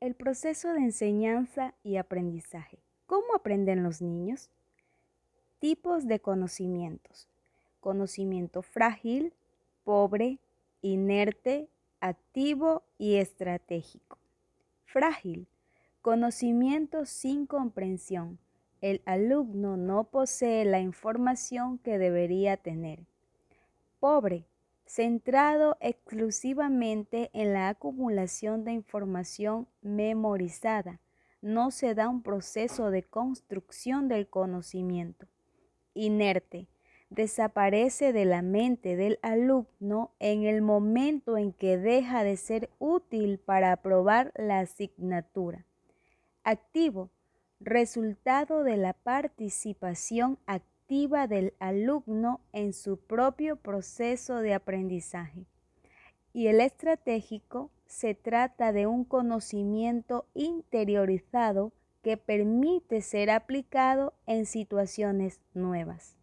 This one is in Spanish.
El proceso de enseñanza y aprendizaje. ¿Cómo aprenden los niños? Tipos de conocimientos. Conocimiento frágil, pobre, inerte, activo y estratégico. Frágil. Conocimiento sin comprensión. El alumno no posee la información que debería tener. Pobre centrado exclusivamente en la acumulación de información memorizada. No se da un proceso de construcción del conocimiento. Inerte. Desaparece de la mente del alumno en el momento en que deja de ser útil para aprobar la asignatura. Activo resultado de la participación activa del alumno en su propio proceso de aprendizaje. Y el estratégico se trata de un conocimiento interiorizado que permite ser aplicado en situaciones nuevas.